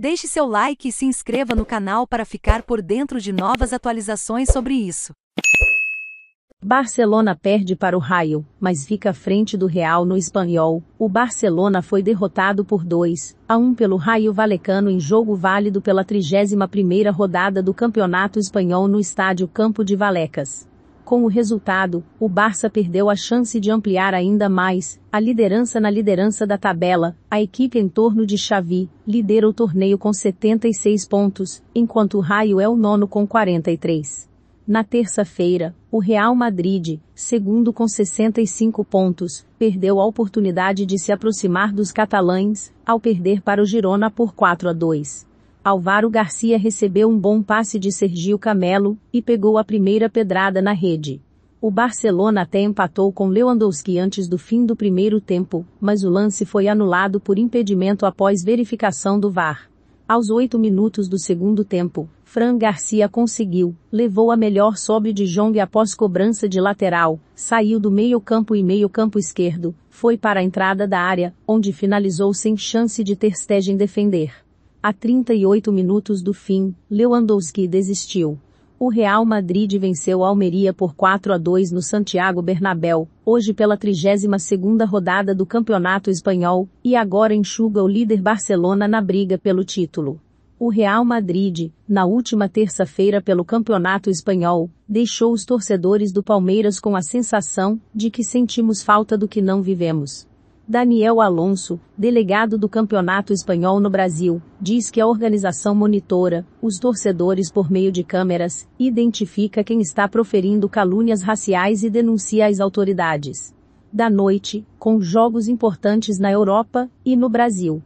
Deixe seu like e se inscreva no canal para ficar por dentro de novas atualizações sobre isso. Barcelona perde para o Raio, mas fica à frente do Real no espanhol. O Barcelona foi derrotado por 2 a 1 pelo Raio Valecano em jogo válido pela 31ª rodada do Campeonato Espanhol no estádio Campo de Valecas. Com o resultado, o Barça perdeu a chance de ampliar ainda mais a liderança na liderança da tabela. A equipe em torno de Xavi lidera o torneio com 76 pontos, enquanto o Raio é o nono com 43. Na terça-feira, o Real Madrid, segundo com 65 pontos, perdeu a oportunidade de se aproximar dos catalães ao perder para o Girona por 4 a 2. Alvaro Garcia recebeu um bom passe de Sergio Camelo e pegou a primeira pedrada na rede. O Barcelona até empatou com Lewandowski antes do fim do primeiro tempo, mas o lance foi anulado por impedimento após verificação do VAR. Aos oito minutos do segundo tempo, Fran Garcia conseguiu, levou a melhor sobe de Jong após cobrança de lateral, saiu do meio-campo e meio-campo esquerdo, foi para a entrada da área, onde finalizou sem chance de Ter Stegen defender. A 38 minutos do fim, Lewandowski desistiu. O Real Madrid venceu a Almeria por 4 a 2 no Santiago Bernabéu, hoje pela 32ª rodada do Campeonato Espanhol, e agora enxuga o líder Barcelona na briga pelo título. O Real Madrid, na última terça-feira pelo Campeonato Espanhol, deixou os torcedores do Palmeiras com a sensação de que sentimos falta do que não vivemos. Daniel Alonso, delegado do Campeonato Espanhol no Brasil, diz que a organização monitora os torcedores por meio de câmeras, identifica quem está proferindo calúnias raciais e denuncia as autoridades. Da noite, com jogos importantes na Europa e no Brasil,